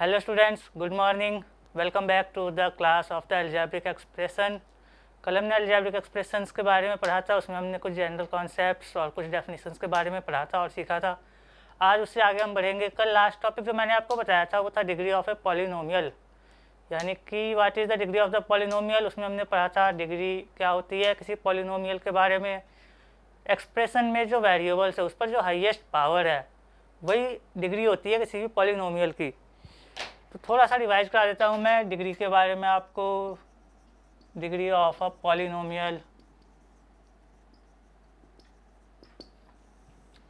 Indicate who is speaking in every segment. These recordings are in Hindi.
Speaker 1: Hello students good morning welcome back to the class of the algebraic expression कल हमने एल्जैब्रिक एक्सप्रेशन के बारे में पढ़ा था उसमें हमने कुछ जनरल कॉन्सेप्ट्स और कुछ डेफिनेशंस के बारे में पढ़ा था और सीखा था आज उससे आगे हम बढ़ेंगे कल लास्ट टॉपिक जो मैंने आपको बताया था वो था डिग्री ऑफ ए पॉलिनोमियल यानी कि what is the degree of the polynomial उसमें हमने पढ़ा था डिग्री क्या होती है किसी पॉलिनोमियल के बारे में एक्सप्रेशन में जो वेरिएबल्स है उस पर जो हाइएस्ट पावर है वही डिग्री होती है किसी भी पॉलिनोमियल की तो थोड़ा सा रिवाइज करा देता हूँ मैं डिग्री के बारे में आपको degree of a polynomial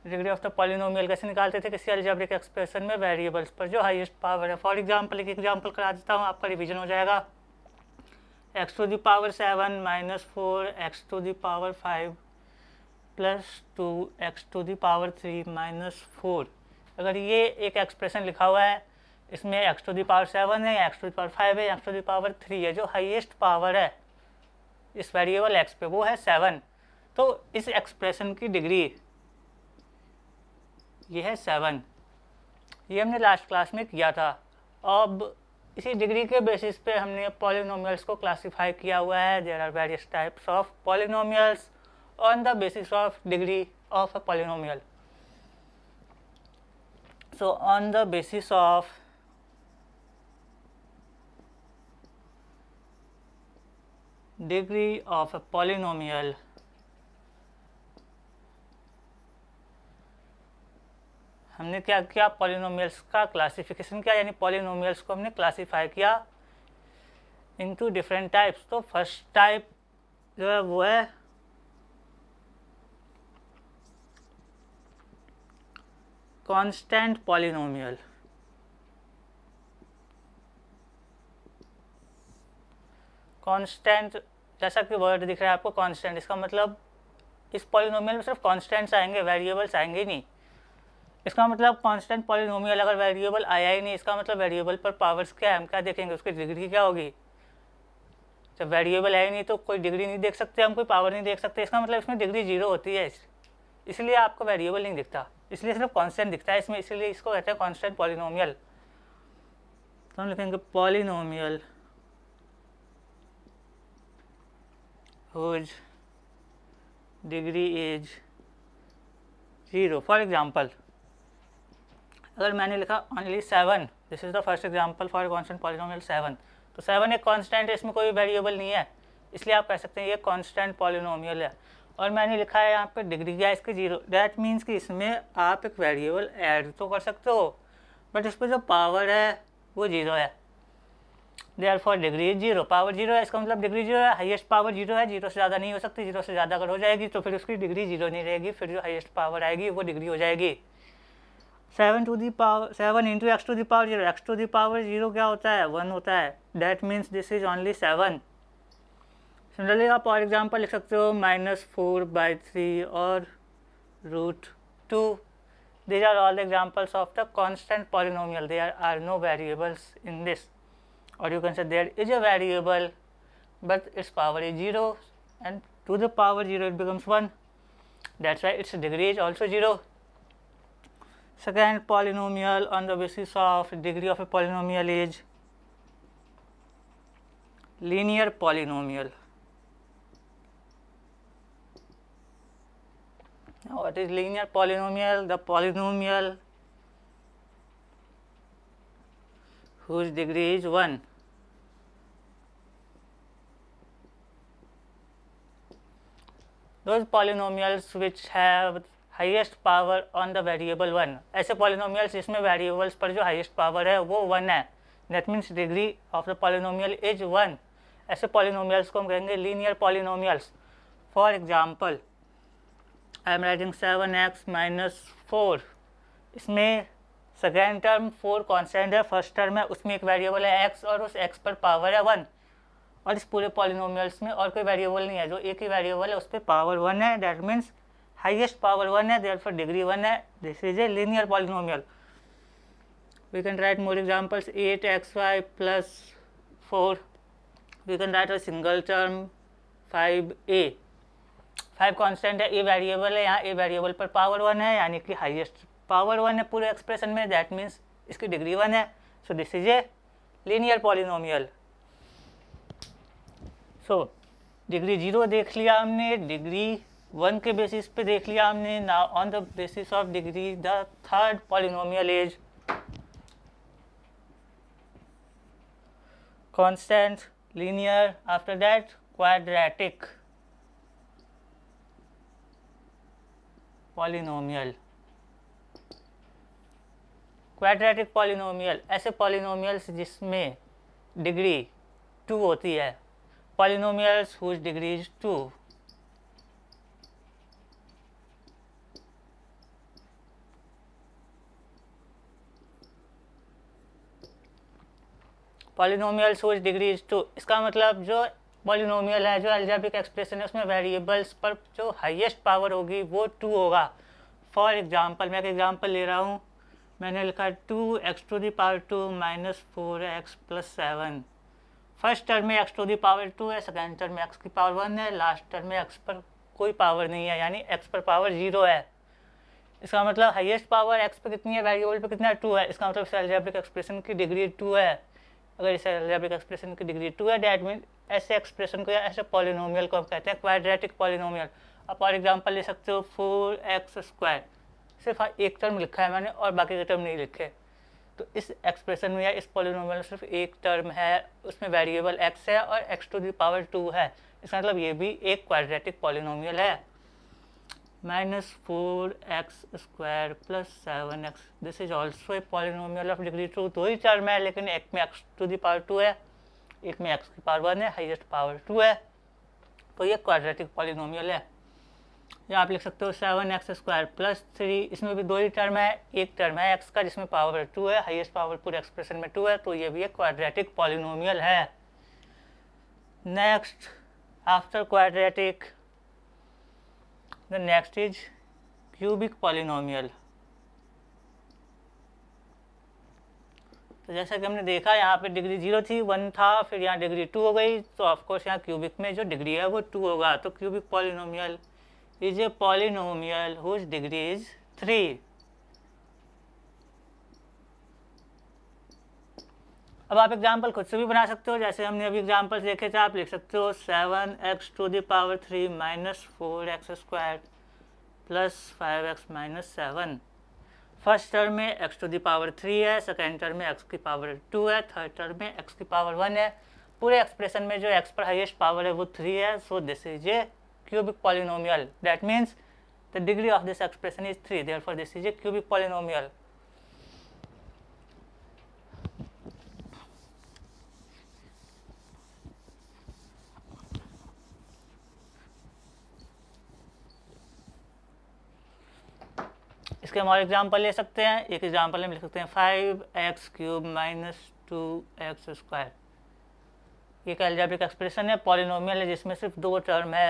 Speaker 1: degree of the polynomial कैसे निकालते थे किसी अलजेब्रिक एक्सप्रेशन में वेरिएबल्स पर जो हाईएस्ट पावर है फॉर एग्जांपल एक एग्जांपल करा देता हूँ आपका रिवीजन हो जाएगा x to the power seven minus four x to the power five plus two x to the power three minus four अगर ये एक एक्सप्रेशन लिखा हुआ है इसमें x to the power seven है x to the power five है x to the power three है जो हाईएस्ट पावर है इस वेरिएबल एक्स पे वो है सेवन तो इस एक्सप्रेशन की डिग्री ये है सेवन ये हमने लास्ट क्लास में किया था अब इसी डिग्री के बेसिस पे हमने पॉलिनोमियल्स को क्लासीफाई किया हुआ है there are various types of polynomials on the basis of degree of a polynomial so on the basis of degree of a polynomial हमने क्या किया पॉलिनोमियल्स का क्लासिफिकेशन किया यानी पॉलिनोमियल्स को हमने क्लासीफाई किया इनटू डिफरेंट टाइप्स तो फर्स्ट टाइप जो है वो है कांस्टेंट पॉलिनोमियल कांस्टेंट जैसा कि वर्ड दिख रहा है आपको कांस्टेंट इसका मतलब इस पॉलिनोमियल में सिर्फ कांस्टेंट्स आएंगे वेरिएबल्स आएंगे ही नहीं इसका मतलब कांस्टेंट पॉलिनोमियल अगर वेरिएबल आया ही नहीं इसका मतलब वेरिएबल पर पावर्स क्या है हम क्या देखेंगे उसकी डिग्री क्या होगी जब वेरिएबल है नहीं तो कोई डिग्री नहीं देख सकते हम कोई पावर नहीं देख सकते इसका मतलब इसमें डिग्री जीरो होती है इसलिए आपको वेरिएबल नहीं दिखता इसलिए सिर्फ कॉन्स्टेंट दिखता है इसमें इसलिए इसको कहते हैं कॉन्स्टेंट पॉलिनोमियल तो हम लिखेंगे polynomial whose degree is 0 for example अगर मैंने लिखा only 7 this is the first example for constant polynomial 7 तो 7 एक constant है इसमें कोई variable नहीं है इसलिए आप कह सकते हैं ये constant polynomial है और मैंने लिखा है यहाँ पे डिग्री क्या इसकी जीरो डैट मीन्स कि इसमें आप एक वेरिएबल ऐड तो कर सकते हो बट इस पर जो पावर है वो जीरो है for degree zero power zero है इसका मतलब डिग्री जीरो है हाईएस्ट पावर जीरो है जीरो से ज़्यादा नहीं हो सकती जीरो से ज़्यादा अगर हो जाएगी तो फिर उसकी डिग्री जीरो नहीं रहेगी फिर जो हाईएस्ट पावर आएगी वो डिग्री हो जाएगी seven to the power seven into x to the power zero x to the power zero क्या होता है वन होता है that means this is only seven similarly आप और एग्जाम्पल लिख सकते हो माइनस फोर बाई थ्री और root two these are all examples of the constant constant there are no variables in this or you can say there is a variable but its power is 0 and to the power 0 it becomes 1 that is why its degree is also 0. Second polynomial on the basis of degree of a polynomial is linear polynomial. Now, what is linear polynomial? The polynomial whose degree is 1. Those polynomials which have highest power on the variable one ऐसे पॉलिनोमियल जिसमें वेरिएबल्स पर जो हाइएस्ट पावर है वो वन है that means degree of the polynomial is one ऐसे पॉलिनोमियल्स को हम कहेंगे linear polynomials for example I am writing seven x minus four इसमें सेकेंड टर्म फोर कॉन्स्टेंट है फर्स्ट टर्म है उसमें एक वेरिएबल है एक्स और उस एक्स पर पावर है वन और इस पूरे पॉलिनोमियल्स में और कोई वेरिएबल नहीं है जो एक ही वेरिएबल है उस पर पावर वन है that means highest power one है देर फॉर डिग्री वन है this is a linear polynomial we can write more examples eight x y plus four we can write a single term five a five constant है ए वेरिएबल है यहाँ ए वेरिएबल पर पावर वन है यानी कि हाइएस्ट पावर वन है पूरे एक्सप्रेशन में दैट मीन्स इसकी डिग्री वन है so this is a linear polynomial so degree zero देख लिया हमने डिग्री वन के बेसिस पे देख लिया हमने ना on the basis of degree the third polynomial is constant linear after that quadratic polynomial quadratic polynomial ऐसे पॉलिनोमियल्स जिसमें डिग्री टू होती है polynomials whose degree is two polynomials whose degree is two इसका मतलब जो पॉलिनोमियल है जो एल्जेब्रिक एक्सप्रेशन है उसमें वेरिएबल्स पर जो हाईएस्ट पावर होगी वो टू होगा फॉर एग्जांपल मैं एक एग्जांपल ले रहा हूँ मैंने लिखा two x to the power two minus four x plus seven first term में एक्स टू दावर टू है सेकेंड टर्म में एक्स की पावर वन है लास्ट टर्म में एक्स पर कोई पावर नहीं है यानी एक्स पर पावर जीरो है इसका मतलब हाईएस्ट पावर एक्स पर कितनी है वेरिएबल पर कितना टू है इसका मतलब सेल्जेब्रिक एक्सप्रेशन की डिग्री टू है अगर इस एल्जेब्रिक एक्सप्रेशन की डिग्री टू है डेट मीन ऐसे एक्सप्रेशन को या ऐसे पॉलिनोमियल को हम कहते हैं क्वाड्रेटिक पॉलिनोमियल आप और एग्जांपल ले सकते हो फोर एक्स स्क्वायर सिर्फ हाँ, एक टर्म लिखा है मैंने और बाकी के टर्म नहीं लिखे तो इस एक्सप्रेशन में या इस पॉलिनोम में सिर्फ एक टर्म है उसमें वेरिएबल एक्स है और एक्स टू दावर टू है इसका मतलब ये भी एक क्वाड्रेटिक पॉलिनोमियल है x square plus seven x this is also a polynomial of degree two दो ही टर्म है लेकिन एक में x to the power two है एक में एक्स की पावर वन है हाइएस्ट पावर टू है तो ये क्वाड्रेटिक पॉलिनोमियल है या आप लिख सकते हो seven x square plus three इसमें भी दो ही टर्म है एक टर्म है एक्स का जिसमें पावर टू है हाईएस्ट पूरे एक्सप्रेशन में टू है तो ये भी एक क्वाड्रेटिक पॉलिनोमियल है next after quadratic the next is cubic polynomial तो जैसा कि हमने देखा यहाँ पे डिग्री जीरो थी वन था फिर यहाँ डिग्री टू हो गई तो ऑफकोर्स यहाँ क्यूबिक में जो डिग्री है वो टू होगा तो cubic polynomial is a polynomial whose degree is 3 अब आप एग्जाम्पल खुद से भी बना सकते हो जैसे हमने अभी एग्जाम्पल देखे थे आप लिख सकते हो seven x to the power three minus four x square plus five x minus seven first term में एक्स टू दावर थ्री है सेकेंड टर्म में एक्स की पावर टू है थर्ड टर्म में एक्स की पावर वन है पूरे एक्सप्रेशन में जो एक्स पर हाइएस्ट पावर है वो थ्री है so this is a cubic polynomial that means the degree of this expression is 3 therefore this is a cubic polynomial इसके हम और एग्जाम्पल ले सकते हैं एक एग्जाम्पल हम लिख सकते हैं five x cube minus two x square ये एक एल्जेब्रिक एक्सप्रेशन है पॉलिनोमियल है जिसमें सिर्फ दो टर्म है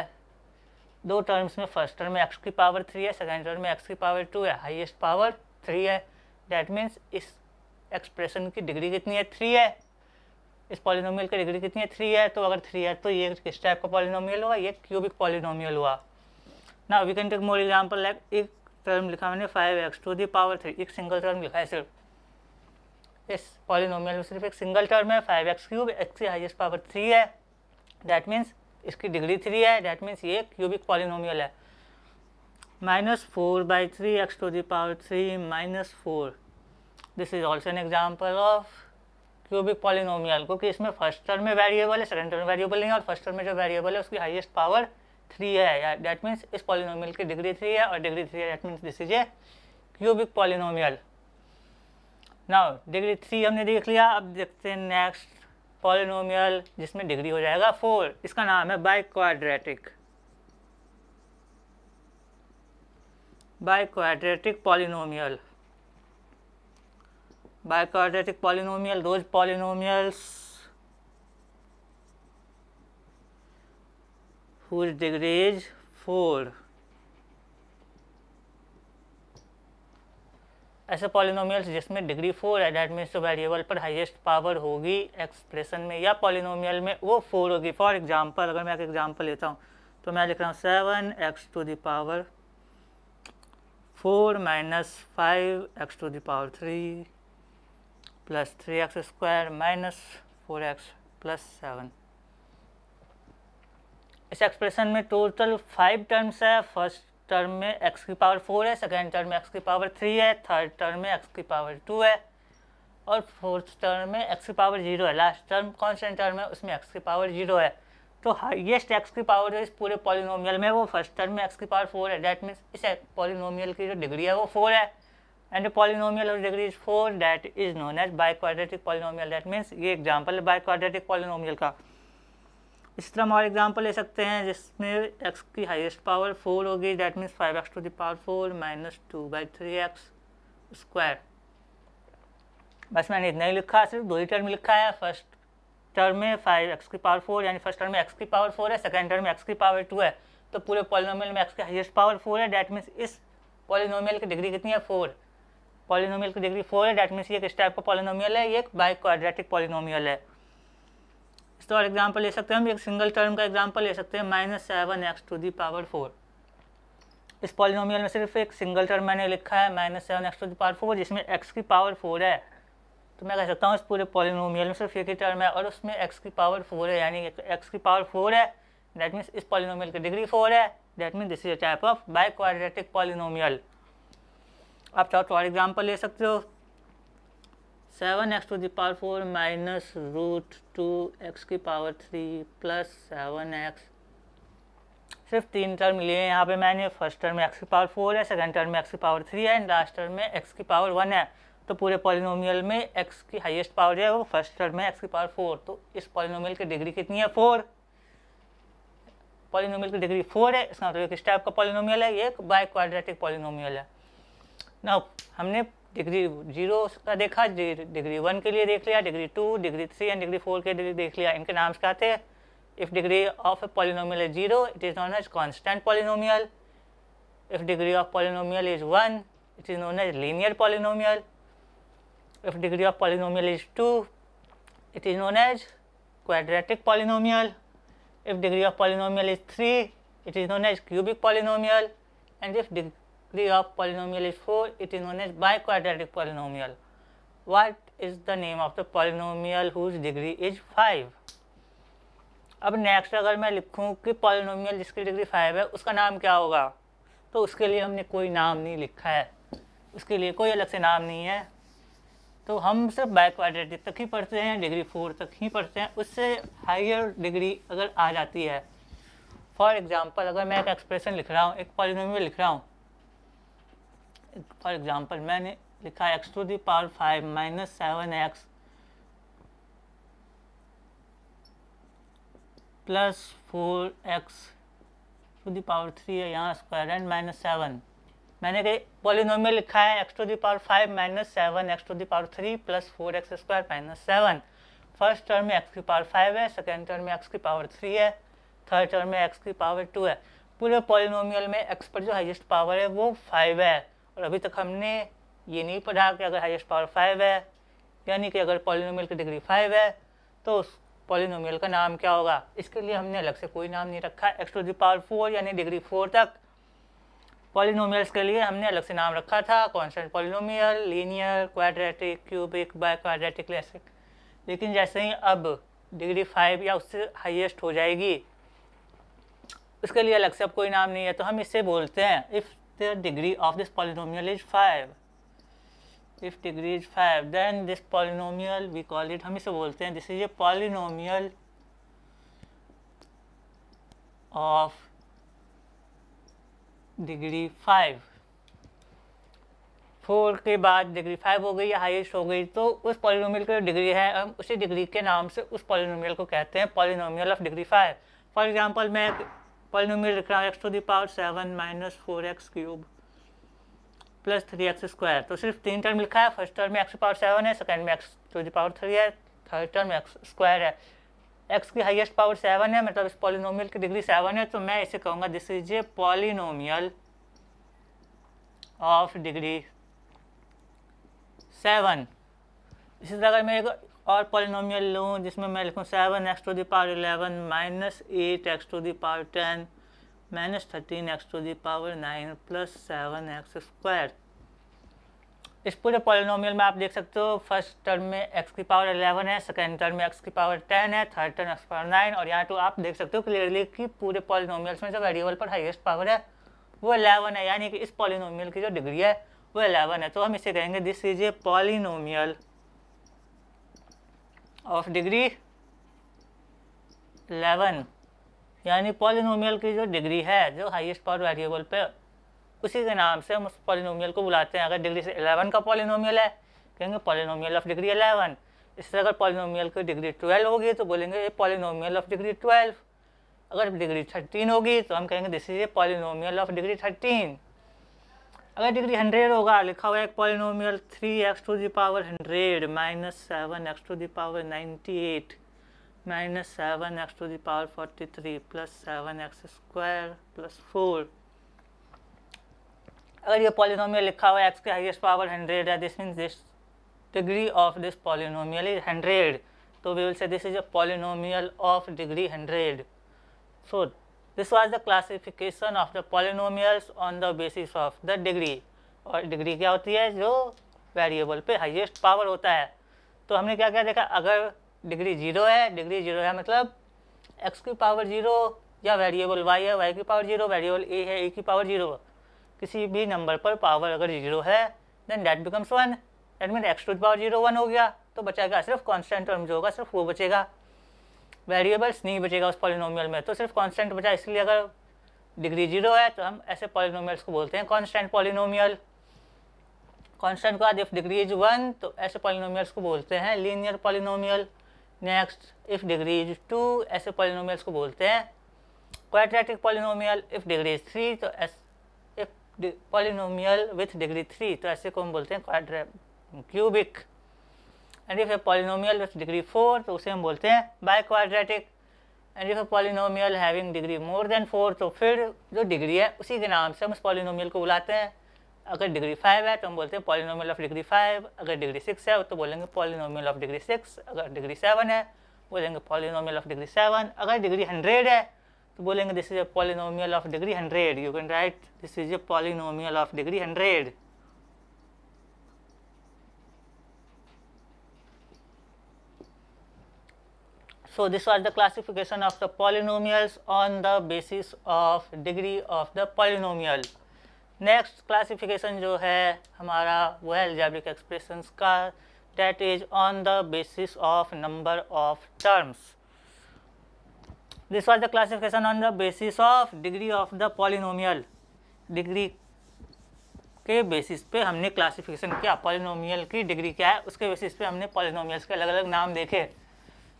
Speaker 1: दो टर्म्स में फर्स्ट टर्म में एक्स की पावर थ्री है सेकेंड टर्म में एक्स की पावर टू है हाइएस्ट पावर थ्री है डैट मीन्स इस एक्सप्रेशन की डिग्री कितनी है थ्री है इस पॉलिनोमियल की डिग्री कितनी है थ्री है तो अगर थ्री है तो ये किस टाइप का पॉलिनोमियल हुआ ये क्यूबिक पॉलिनोमियल हुआ ना we can take more example like एक टर्म लिखा मैंने five x to the power three एक सिंगल टर्म लिखा है सिर्फ इस पॉलिनोमियल में सिर्फ एक सिंगल टर्म है फाइव एक्स क्यूब एक्स की हाइएस्ट पावर थ्री है डैट मीन्स इसकी डिग्री थ्री है डैट मीन्स ये क्यूबिक पॉलिनोमियल है minus four by three x to the power three minus four this is also an example of cubic polynomial क्योंकि इसमें फर्स्ट टर्म में वेरिएबल है सेकेंड टर्म में वेरिएबल नहीं है और फर्स्ट टर्म में जो वेरिएबल है उसकी हाइएस्ट पावर थ्री है या डैट मीन्स इस पॉलिनोमियल की डिग्री थ्री है और डिग्री थ्री है that means this is a cubic polynomial now degree three हमने देख लिया अब देखते हैं नेक्स्ट पॉलिनोमियल जिसमें डिग्री हो जाएगा फोर इसका नाम है biquadratic polynomial biquadratic polynomial रोज पॉलिनोमियल्स whose डिग्रीज फोर ऐसे पॉलिनोमियल्स जिसमें डिग्री फोर है डेट मीन्स जो वेरिएबल पर हाईएस्ट पावर होगी एक्सप्रेशन में या पॉलिनोमियल में वो फोर होगी फॉर एग्जांपल अगर मैं एक एग्जांपल लेता हूँ तो मैं लिख रहा हूँ seven x to the power four minus five x to the power three plus three x square minus four x plus seven इस एक्सप्रेशन में टोटल फाइव टर्म्स है फर्स्ट टर्म में एक्स की पावर फोर है सेकेंड टर्म में एक्स की पावर थ्री है थर्ड टर्म में एक्स की पावर टू है और फोर्थ टर्म में एक्स की पावर जीरो है लास्ट टर्म कॉन्स्टेंट टर्म है उसमें एक्स की पावर जीरो है तो हाइएस्ट एक्स की पावर जो इस पूरे पॉलिनोमियल में वो फर्स्ट टर्म में एक्स की पावर फोर है डैट मीन्स इस पॉलिनोमियल की जो डिग्री है वो फोर है and polynomial of degree is four that is known as biquadratic polynomial that means ये एग्जाम्पल है बाई क्वाड्रेटिक पॉलिनोमियल का इस तरह हम और एग्जाम्पल ले सकते हैं जिसमें एक्स की हाइस्ट पावर फोर होगी that means five x to the power four minus two by three x square बस मैंने इतना ही लिखा सिर्फ दो ही टर्म लिखा है फर्स्ट टर्म में फाइव एक्स की पावर फोर यानी फर्स्ट टर्म में एक्स की पावर फोर है सेकेंड टर्म में एक्स की पावर टू है तो पूरे पॉलिनोमियल में एक्स की हाइस्ट पावर फोर है डैट मीन्स इस पॉलिनोमियल की डिग्री कितनी है फोर पॉलिनोमियल की डिग्री फोर है डैट मीन्स ये किस टाइप का पॉलिनोमियल है ये एक बाई क्वाड्रेटिक पॉलिनोमियल है इसका तो और एग्जाम्पल ले सकते हैं हम एक सिंगल टर्म का एग्जाम्पल ले सकते हैं minus seven x to the power four इस पॉलिनोमियल में सिर्फ एक सिंगल टर्म मैंने लिखा है minus seven x to the power four जिसमें एक्स की पावर फोर है तो मैं कह सकता हूँ इस पूरे पॉलिनोमियल में सिर्फ एक ही टर्म है और उसमें एक्स की पावर फोर है यानी एक्स की पावर फोर है दैट मीन्स इस पॉलिनोमियल की डिग्री फोर है that means this is a type of biquadratic polynomial आप चाहो तो और एग्जाम्पल ले सकते हो seven x to the power four minus root two x की power three plus seven x सिर्फ तीन टर्म लिए हैं यहाँ पे मैंने फर्स्ट टर्म में एक्स की पावर फोर है सेकंड टर्म में एक्स की पावर थ्री है एंड लास्ट टर्म में एक्स की पावर वन है तो पूरे पॉलिनोमियल में एक्स की हाइएस्ट पावर है वो फर्स्ट टर्म में एक्स की पावर फोर तो इस पॉलिनोमियल की डिग्री कितनी है फोर पॉलिनोमियल की डिग्री फोर है इसका मतलब किस टाइप का पॉलिनोमियल है ये बाई क्वाड्रेटिक पॉलिनोमियल है ना हमने डिग्री जीरो का देखा डिग्री वन के लिए देख लिया degree two degree three and degree four के लिए देख लिया इनके नाम से आते हैं if degree of a polynomial is zero it is known as constant polynomial if degree of polynomial is one it is known as linear polynomial if degree of polynomial is two it is known as quadratic polynomial if degree of polynomial is three it is known as cubic polynomial and if degree of polynomial is 4, it is known as biquadratic polynomial. What is the name of the polynomial whose degree is 5? अब नेक्स्ट अगर मैं लिखूं कि पॉलिनोमियल जिसकी डिग्री फाइव है उसका नाम क्या होगा तो उसके लिए हमने कोई नाम नहीं लिखा है उसके लिए कोई अलग से नाम नहीं है तो हम सिर्फ बैक तक ही पढ़ते हैं डिग्री फोर तक ही पढ़ते हैं उससे हायर डिग्री अगर आ जाती है फॉर एग्ज़ाम्पल अगर मैं एक एक्सप्रेशन लिख रहा हूँ एक पॉलिनोमियल लिख रहा हूँ फॉर एग्जांपल मैंने लिखा x to the power five minus seven x plus four x to the power three है यहाँ स्क्वायर एंड माइनस सेवन मैंने कहीं पॉलिनोमियल लिखा है x to the power five minus seven x to the power three plus four x square minus seven first term में एक्स की पावर फाइव है सेकेंड टर्म में एक्स की पावर थ्री है थर्ड टर्म में एक्स की पावर टू है पूरे पॉलिनोमियल में एक्स पर जो हाइएस्ट पावर है वो फाइव है और अभी तक हमने ये नहीं पढ़ा कि अगर हाइस्ट पावर फाइव है यानी कि अगर पॉलिनोमियल की डिग्री फाइव है तो उस पॉलिनोमियल का नाम क्या होगा इसके लिए हमने अलग से कोई नाम नहीं रखा x to the power four यानी डिग्री फोर तक पॉलिनोमियल्स के लिए हमने अलग से नाम रखा था constant polynomial linear quadratic cubic biquadratic classic लेकिन जैसे ही अब डिग्री फाइव या उससे हाइएस्ट हो जाएगी उसके लिए अलग से अब कोई नाम नहीं है तो हम इससे बोलते हैं if the degree of this polynomial is 5 if degree is 5 then this polynomial we call it hum ise bolte hain this is a polynomial of degree 5 four के बाद डिग्री फाइव हो गई या हाइस्ट हो गई तो उस पॉलिनोमियल की डिग्री है हम उसी डिग्री के नाम से उस पॉलिनोमियल को कहते हैं polynomial of degree five for example मैं पॉलिनोमियल लिख रहा हूँ x to power seven minus four x cube plus three x square तो सिर्फ तीन टर्म लिखा है फर्स्ट टर्म में एक्स पावर सेवन है सेकेंड में एक्स टू पावर थ्री है थर्ड टर्म एक्स स्क्वायर है एक्स की हाइएस्ट पावर सेवन है मतलब इस पॉलिनोमियल की डिग्री सेवन है तो मैं इसे कहूँगा this is a polynomial of degree seven इसी तरह अगर मैं एक और पॉलिनोमियल लूँ जिसमें मैं लिखूँ seven x to the power eleven minus eight x to the power ten minus thirteen x to the power nine plus seven x square इस पूरे पॉलिनोमियल में आप देख सकते हो फर्स्ट टर्म में एक्स की पावर इलेवन है सेकेंड टर्म में एक्स की पावर टेन है third term x power nine और यहाँ तो आप देख सकते हो क्लियरली कि पूरे पॉलिनोमियल्स में जो वेरिएबल पर हाईएस्ट पावर है वो इलेवन है यानी कि इस पॉलिनोमियल की जो डिग्री है वो इलेवन है तो हम इसे कहेंगे this is a polynomial of degree eleven यानी पॉलिनोमियल की जो डिग्री है जो हाईएस्ट पावर वेरिएबल पे उसी के नाम से हम उस पॉलिनोमियल को बुलाते हैं अगर डिग्री से इलेवन का पॉलिनोमियल है कहेंगे पॉलिनोमियल ऑफ डिग्री इलेवन इससे अगर पॉलिनोमियल की डिग्री ट्वेल्व होगी तो बोलेंगे ये पॉलिनोमियल ऑफ डिग्री ट्वेल्व अगर डिग्री थर्टीन होगी तो हम कहेंगे this is a polynomial of degree thirteen अगर डिग्री हंड्रेड होगा लिखा हुआ एक polynomial three x to the power hundred minus seven x to the power ninety eight minus seven x to the power forty three plus seven x square plus four अगर ये पॉलिनोमियल लिखा हुआ है एक्स के हाइएस्ट पावर हंड्रेड है this means this degree of this polynomial is hundred तो we will say this is a polynomial of degree hundred so This was the classification of the polynomials on the basis of the degree और degree क्या होती है जो variable पे highest power होता है तो हमने क्या क्या देखा अगर degree जीरो है degree जीरो है मतलब x की पावर जीरो या वेरिएबल y है y की पावर जीरो वेरिएबल a है a की पावर जीरो किसी भी नंबर पर पावर अगर जीरो है then that becomes one that mean x to power zero one हो गया तो बचेगा सिर्फ कॉन्स्टेंट टर्म जो होगा सिर्फ वो बचेगा वेरिएबल्स नहीं बचेगा उस पॉलिनोमियल में तो सिर्फ कांस्टेंट बचा इसलिए अगर डिग्री जीरो है तो हम ऐसे पॉलिनोमियल्स को बोलते हैं कांस्टेंट पॉलिनोमियल कांस्टेंट के बाद इफ़ डिग्री इज वन तो ऐसे पॉलिनोमियल्स को बोलते हैं linear polynomial next if degree is two ऐसे पॉलिनोमियल्स को बोलते हैं quadratic polynomial if degree is three तो if polynomial with degree three तो ऐसे को हम बोलते हैं cubic and if a polynomial with degree four तो उसे हम बोलते हैं biquadratic and if a polynomial having degree more than four तो फिर जो डिग्री है उसी के नाम से हम उस पॉलिनोमियल को बुलाते हैं अगर डिग्री फाइव है तो हम बोलते हैं पॉलिनोमियल ऑफ डिग्री फाइव अगर डिग्री सिक्स है तो बोलेंगे पॉलिनोमियल ऑफ डिग्री सिक्स अगर डिग्री सेवन है बोलेंगे पॉलिनोमियल ऑफ डिग्री सेवन अगर डिग्री हंड्रेड है तो बोलेंगे this is a polynomial of degree hundred you can write this is a polynomial of degree hundred So, this was the classification of the polynomials on the basis of degree of the polynomial. next classification जो है हमारा वो है algebraic expressions का that is on the basis of number of terms this was the classification on the basis of degree of the polynomial degree के बेसिस पे हमने क्लासिफिकेशन किया पॉलिनोमियल की डिग्री क्या है उसके बेसिस पे हमने पॉलिनोमियल्स के अलग अलग नाम देखे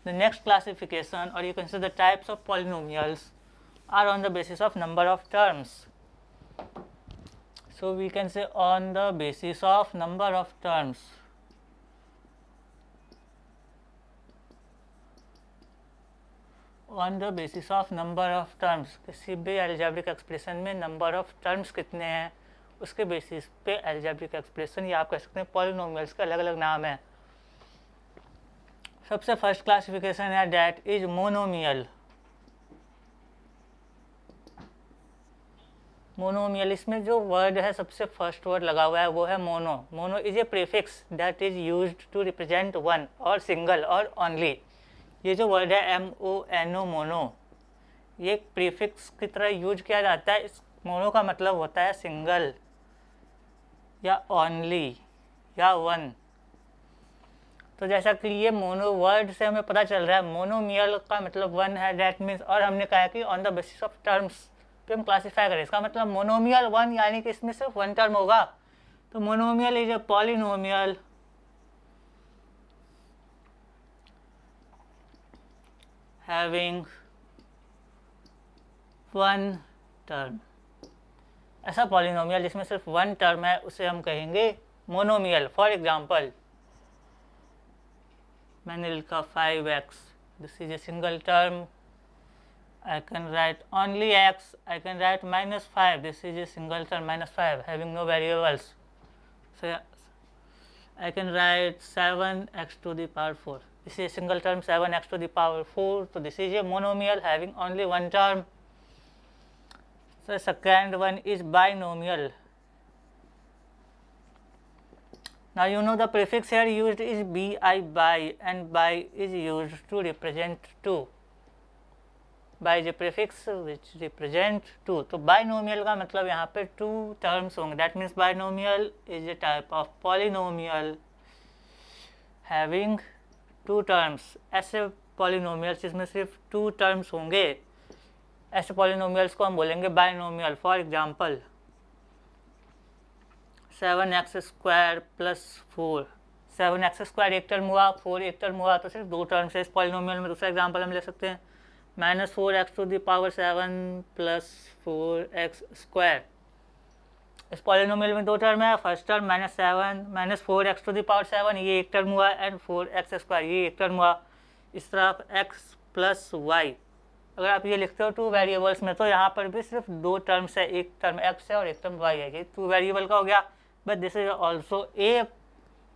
Speaker 1: The next classification or you can say the types of polynomials are on the basis of number of terms. So, we can say on the basis of number of terms. on the basis of number of terms किसी भी algebraic expression में number of terms कितने हैं उसके basis पे algebraic expression या आप कह सकते हैं polynomials का अलग अलग नाम है सबसे फर्स्ट क्लासिफिकेशन है डैट इज मोनोमियल मोनोमियल इसमें जो वर्ड है सबसे फर्स्ट वर्ड लगा हुआ है वो है mono mono is a prefix that is use to represent one और सिंगल और ओनली ये जो वर्ड है M O N O mono ये प्रीफिक्स की तरह यूज किया जाता है इस मोनो का मतलब होता है सिंगल या ओनली या वन तो जैसा कि ये मोनो वर्ड से हमें पता चल रहा है मोनोमियल का मतलब वन है डैट मीन्स और हमने कहा कि on the basis of terms पे हम क्लासीफाई करें इसका मतलब मोनोमियल वन यानी कि इसमें सिर्फ वन टर्म होगा तो monomial is a polynomial having one term ऐसा पॉलिनोमियल जिसमें सिर्फ वन टर्म है उसे हम कहेंगे monomial for example Manilka 5x. This is a single term. I can write only x, I can write minus 5, this is a single term minus 5 having no variables. So, I can write 7 x to the power 4. This is a single term 7 x to the power 4. So, this is a monomial having only one term. So, second one is binomial Now you know the prefix here used is bi by and by is used to represent 2. by is a prefix which represent 2. So binomial का मतलब यहाँ पे two terms होंगे that means binomial is a type of polynomial having two terms ऐसे polynomials जिसमें सिर्फ two terms होंगे ऐसे polynomials को हम बोलेंगे binomial for example seven x square plus four seven x square एक टर्म हुआ फोर एक टर्म हुआ तो सिर्फ दो टर्म से इस पॉलिनोमियल में दूसरा एग्जाम्पल हम ले सकते हैं minus four x to the power seven plus four x square इस पॉलिनोमियल में दो टर्म है first term minus seven minus four x to the power seven ये एक टर्म हुआ एंड फोर एक्स स्क्वायर ये एक टर्म हुआ इस तरफ एक्स प्लस वाई अगर आप ये लिखते हो टू वेरिएबल्स में तो यहाँ पर भी सिर्फ दो टर्म्स है एक टर्म एक्स है और एक टर्म वाई है ये टू वेरिएबल का हो गया but this is also a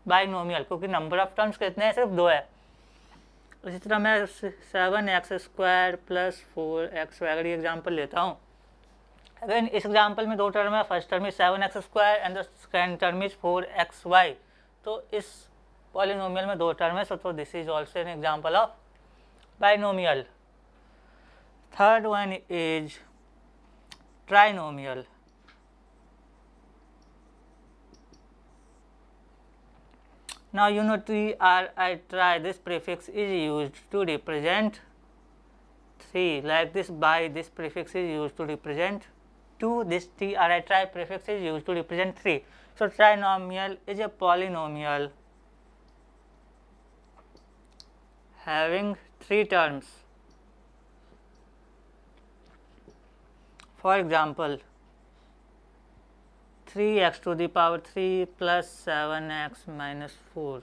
Speaker 1: binomial क्योंकि नंबर ऑफ टर्म्स कितने हैं सिर्फ दो है इसी तरह मैं seven x square plus four x वगैरह ये एग्जाम्पल लेता हूँ अगर इस एग्जाम्पल में दो टर्म है first term is seven x square and the second term is four x y तो इस पॉलिनोमियल में दो टर्म है सो तो this is also an example of binomial third one is trinomial Now, you know T R I try this prefix is used to represent 3 like this by this prefix is used to represent 2 this T R I try prefix is used to represent 3. So, trinomial is a polynomial having 3 terms. For example, three x to the power 3 plus 7x minus 4.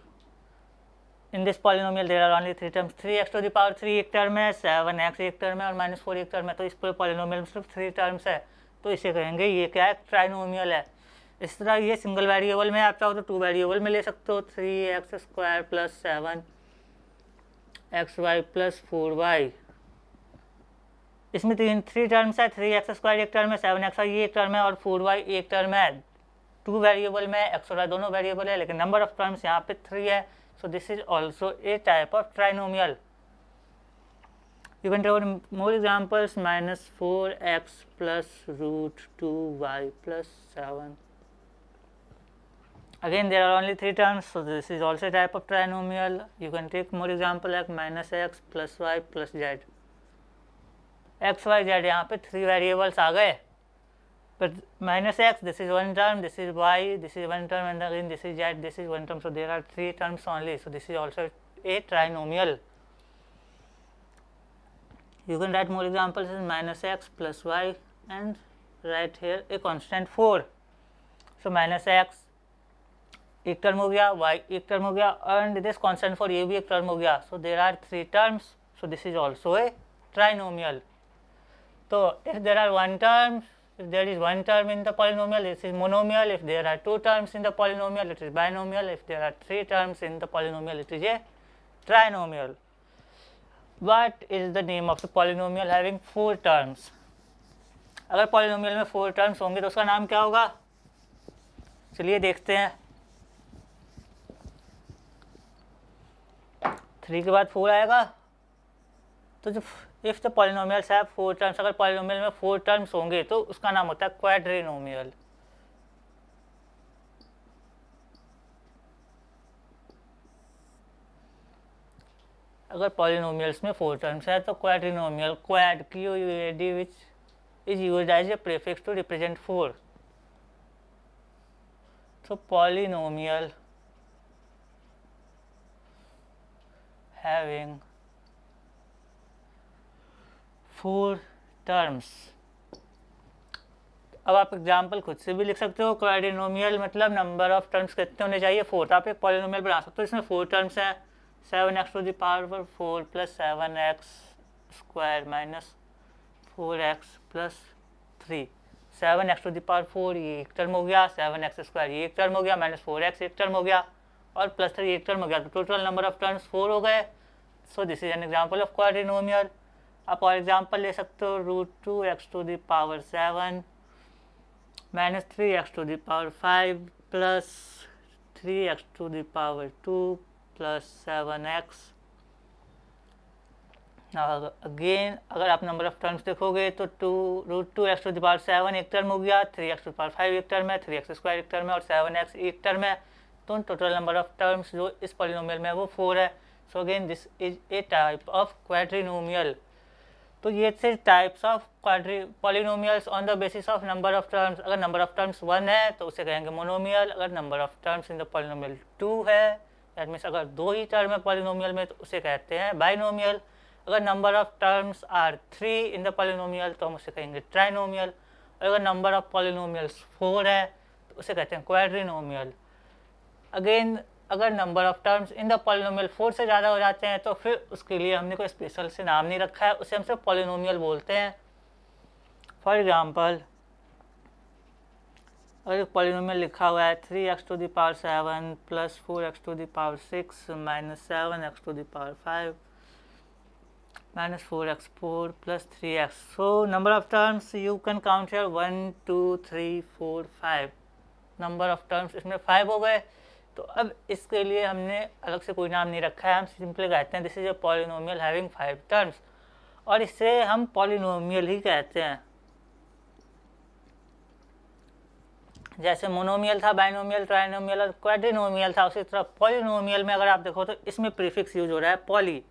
Speaker 1: In this polynomial there are three three terms. 3x to the power थ्री एक टर्म है सेवन एक्स एक टर्म है और माइनस फोर एक टर्म है तो इस पूरे पॉलिनोमियल में सिर्फ थ्री टर्म्स है तो इसे कहेंगे ये क्या है ट्राइनोमियल है इस तरह ये सिंगल वेरिएबल में आप चाहो तो टू वेरिएबल में ले सकते हो three x square plus seven x y plus four y इसमें तीन थ्री टर्म्स है थ्री एक्स स्क्वायर एक टर्म है सेवन एक्स वाई एक टर्म है और फोर वाई एक टर्म है टू वेरिएबल में एक्स वाई दोनों वेरिएबल है लेकिन नंबर ऑफ टर्म्स यहाँ पे थ्री है so this is also a type of trinomial even two more examples minus four x plus root two y plus seven again there are only three terms so this is also type of trinomial you can take more example एक minus x plus y plus z x y z यहाँ पे थ्री वेरिएबल्स आ गए पर minus x this is one term this is y this is one term and again this is z this is one term so there are three terms only so this is also a trinomial you can write more examples is minus x plus y and write here a constant four so minus x एक टर्म हो गया वाई एक टर्म हो गया एंड दिस कॉन्स्टेंट फोर ये भी एक टर्म हो गया so there are three terms so this is also a trinomial So, if there are one term, if there is one term in the polynomial, it is monomial. If there are two terms in the polynomial, it is binomial. If there are three terms in the polynomial, it is a trinomial. What is the name of the polynomial having four terms? अगर पॉलिनोमियल में फोर टर्म्स होंगे तो उसका नाम क्या होगा चलिए देखते हैं थ्री के बाद फोर आएगा तो जो इफ़ द पॉलिनोमियल्स है फोर टर्म्स अगर पॉलिनोमियल में फोर टर्म्स होंगे तो उसका नाम होता है क्वाड्रेनोमियल अगर पॉलिनोमियल्स में फोर टर्म्स है तो quadrinomial quad Q U A D which is use as a prefix to represent four तो पॉलिनोमियल हैविंग फोर टर्म्स अब आप एग्जाम्पल खुद से भी लिख सकते हो क्वारिनोमियल मतलब नंबर ऑफ टर्म्स कितने होने चाहिए फोर तो आप एक पॉलिनोमियल बना सकते हो इसमें फोर टर्म्स हैं seven x to the power four plus seven x square minus four x plus three seven x to the power four ये एक टर्म हो गया सेवन एक्स स्क्वायर ये एक टर्म हो गया माइनस फोर एक्स एक टर्म हो गया और प्लस थ्री एक टर्म हो गया तो total number of terms four हो गए so this is an example of quadrinomial आप फॉर एग्जांपल ले सकते हो root two x to the power seven minus three x to the power five plus three x to the power two plus seven x again अगर आप नंबर ऑफ टर्म्स देखोगे तो two root two x to the power seven एक टर्म हो गया three x to the power five एक टर्म है थ्री एक्स स्क्वायर एक टर्म है और सेवन एक्स एक टर्म है तो टोटल नंबर ऑफ टर्म्स जो इस पॉलिनोमियल में है वो फोर है so again this is a type of quadrinomial तो ये थे types of quadri polynomials on the basis of number of terms अगर नंबर ऑफ टर्म्स वन है तो उसे कहेंगे मोनोमियल अगर number of terms in the polynomial two है दैट मीन्स अगर दो ही टर्म है पॉलिनोमियल में तो उसे कहते हैं बाइनोमियल अगर number of terms are three in the polynomial तो हम उसे कहेंगे ट्राइनोमियल अगर नंबर ऑफ पॉलिनोमियल्स फोर है तो उसे कहते हैं क्वाड्रीनोमियल अगेन अगर number of terms in the polynomial four से ज़्यादा हो जाते हैं तो फिर उसके लिए हमने कोई स्पेशल से नाम नहीं रखा है उसे हम सिर्फ पॉलिनोमियल बोलते हैं फॉर एग्ज़ाम्पल अगर पॉलिनोमियल लिखा हुआ है three x to the power seven plus four x to the power six minus seven x to the power five minus four x four plus three x so number of terms you can count here one two three four five number of terms इसमें फाइव हो गए तो अब इसके लिए हमने अलग से कोई नाम नहीं रखा है हम सिंपली कहते हैं this is a polynomial having five terms और इसे हम पॉलिनोमियल ही कहते हैं जैसे मोनोमियल था बाइनोमियल ट्राइनोमियल और क्वाड्रिनोमियल था उसी तरह पॉलिनोमियल में अगर आप देखो तो इसमें प्रीफिक्स यूज हो रहा है पॉली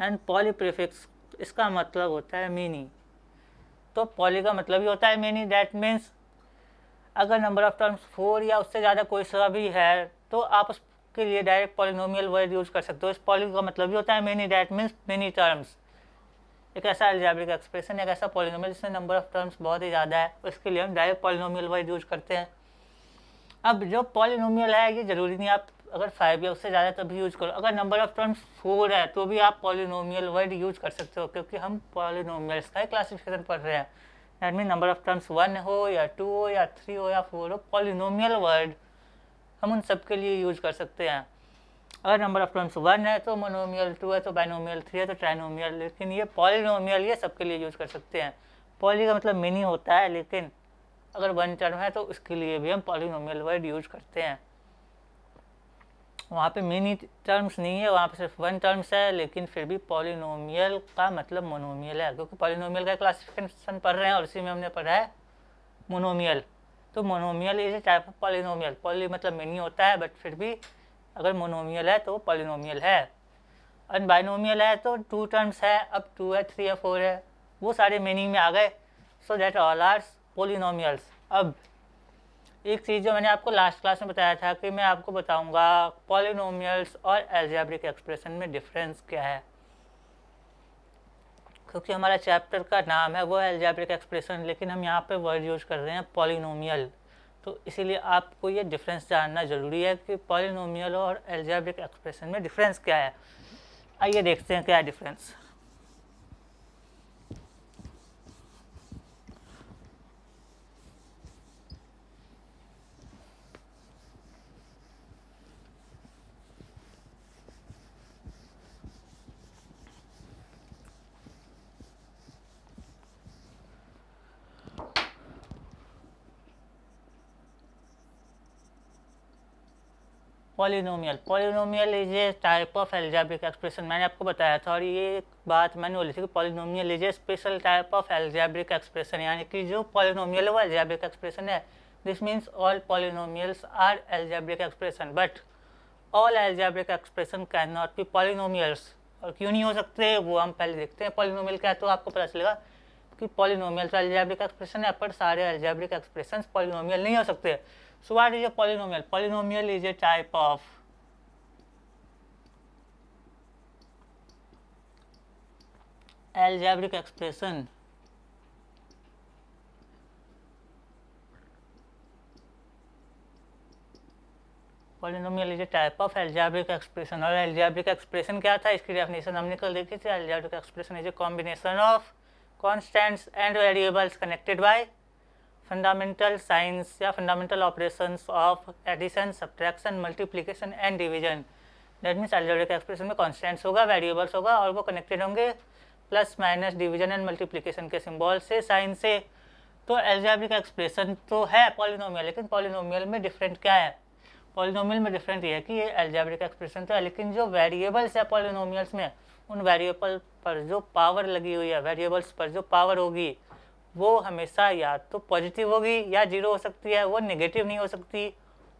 Speaker 1: एंड पॉली प्रीफिक्स इसका मतलब होता है मीनी तो पॉली का मतलब ही होता है मीनी डैट मीन्स अगर नंबर ऑफ टर्म्स फोर या उससे ज़्यादा कोई सा भी है तो आप उसके लिए डायरेक्ट पॉलिनोमियल वर्ड यूज कर सकते हो इस पॉली का मतलब भी होता है many that means many terms एक ऐसा एल्जाब्रिक एक्सप्रेशन एक ऐसा पॉलिनोमियल जिसमें नंबर ऑफ टर्म्स बहुत ही ज़्यादा है उसके लिए हम डायरेक्ट पॉलिनोमियल वर्ड यूज करते हैं अब जो पॉलिनोमियल है ये ज़रूरी नहीं आप अगर फाइव या उससे ज़्यादा तभी यूज करो अगर नंबर ऑफ टर्म्स फोर है तो भी आप पॉलिनोमियल वर्ड यूज कर सकते हो क्योंकि हम पॉलिनोमियल्स का क्लासिफिकेशन पढ़ रहे हैं that mean number of terms one हो या टू हो या थ्री हो या फोर हो पॉलिनोमियल वर्ड हम उन सब के लिए यूज कर सकते हैं अगर नंबर ऑफ टर्म्स वन है तो मोनोमियल टू है तो बाइनोमियल थ्री है तो ट्राइनोमियल लेकिन ये पॉलिनोमियल ये सबके लिए यूज कर सकते हैं पॉली का मतलब मिनी होता है लेकिन अगर वन टर्म है तो उसके लिए भी हम पॉलिनोमियल वर्ड यूज करते हैं वहाँ पे मिनी टर्म्स नहीं है वहाँ पे सिर्फ वन टर्म्स है लेकिन फिर भी पॉलिनोमियल का मतलब मोनोमियल है क्योंकि पॉलिनोमियल का क्लासिफिकेशन पढ़ रहे हैं और उसी में हमने पढ़ा है मोनोमियल तो monomial is a type of polynomial poly मतलब मिनी होता है बट फिर भी अगर मोनोमियल है तो पॉलिनोमियल है एंड बाइनोमियल है तो टू टर्म्स है अब टू है थ्री है फोर है वो सारे मीनिंग में आ गए so that all are polynomials अब एक चीज़ जो मैंने आपको लास्ट क्लास में बताया था कि मैं आपको बताऊंगा पॉलिनोमियल्स और एल्जेब्रिक एक्सप्रेशन में डिफरेंस क्या है क्योंकि हमारा चैप्टर का नाम है वो है एल्जेब्रिक एक्सप्रेशन लेकिन हम यहाँ पे वर्ड यूज कर रहे हैं पॉलिनोमियल तो इसीलिए आपको ये डिफरेंस जानना ज़रूरी है कि पॉलिनोमियल और एल्जेब्रिक एक्सप्रेशन में डिफरेंस क्या है आइए देखते हैं क्या है difference polynomial polynomial is a type of algebraic expression मैंने आपको बताया था और ये बात मैंने बोली थी कि polynomial is a special type of algebraic expression यानी कि जो पॉलिनोमियल है वो एल्जेब्रिक एक्सप्रेशन है this means all polynomials are algebraic expression but all algebraic expression can not be polynomials और क्यों नहीं हो सकते वो हम पहले देखते हैं पॉलिनोमियल क्या है तो आपको पता चलेगा कि पॉलिनोमियल्स तो एक्सप्रेशन है पर सारे एल्जेब्रिक एक्सप्रेशन पॉलिनोमियल नहीं हो सकते So what is a polynomial? Polynomial is a type of algebraic expression polynomial is a type of algebraic expression और एल्जेब्रिक एक्सप्रेशन क्या था इसकी डेफिनेशन हमने कल देखी थी algebraic expression is a combination of constants and variables connected by fundamental science या fundamental operations of addition subtraction multiplication and division that means algebraic expression में कॉन्स्टेंट्स होगा वेरिएबल्स होगा और वो कनेक्टेड होंगे plus minus division and multiplication के सिम्बॉल से साइन से तो एल्जेब्रिक एक्सप्रेशन तो है पॉलिनोमियल लेकिन पॉलिनोमियल में डिफरेंट क्या है पॉलिनोमियल में डिफरेंट ये है कि ये एल्जेब्रिक एक्सप्रेशन तो है लेकिन जो वेरिएबल्स है पॉलिनोमियल्स में उन वेरिएबल पर जो पावर लगी हुई है वेरिएबल्स पर जो पावर होगी वो हमेशा या तो पॉजिटिव होगी या जीरो हो सकती है वो नेगेटिव नहीं हो सकती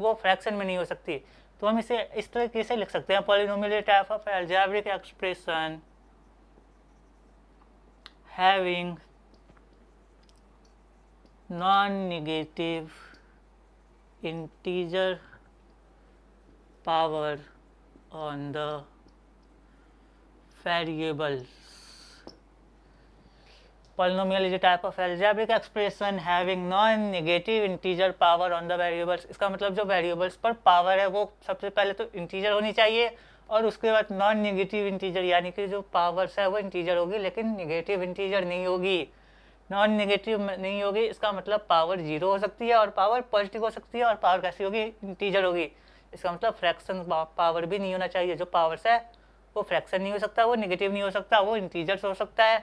Speaker 1: वो फ्रैक्शन में नहीं हो सकती तो हम इसे इस तरीके से लिख सकते हैं polynomial type of algebraic expression having non negative integer power on the variables polynomial is type of of expression having non negative integer power on the the इसका मतलब जो वेरिएबल्स पर पावर है वो सबसे पहले तो इंटीजर होनी चाहिए और उसके बाद नॉन नेगेटिव इंटीजर यानी कि जो पावर्स है वो इंटीजर होगी लेकिन निगेटिव इंटीजर नहीं होगी नॉन नेगेटिव नहीं होगी इसका मतलब पावर जीरो हो सकती है और पावर पॉजिटिव हो सकती है और पावर कैसी होगी इंटीजर होगी इसका मतलब फ्रैक्शन पावर भी नहीं होना चाहिए जो पावर्स है वो फ्रैक्शन नहीं हो सकता वो निगेटिव नहीं हो सकता वो इंटीजर्स हो सकता है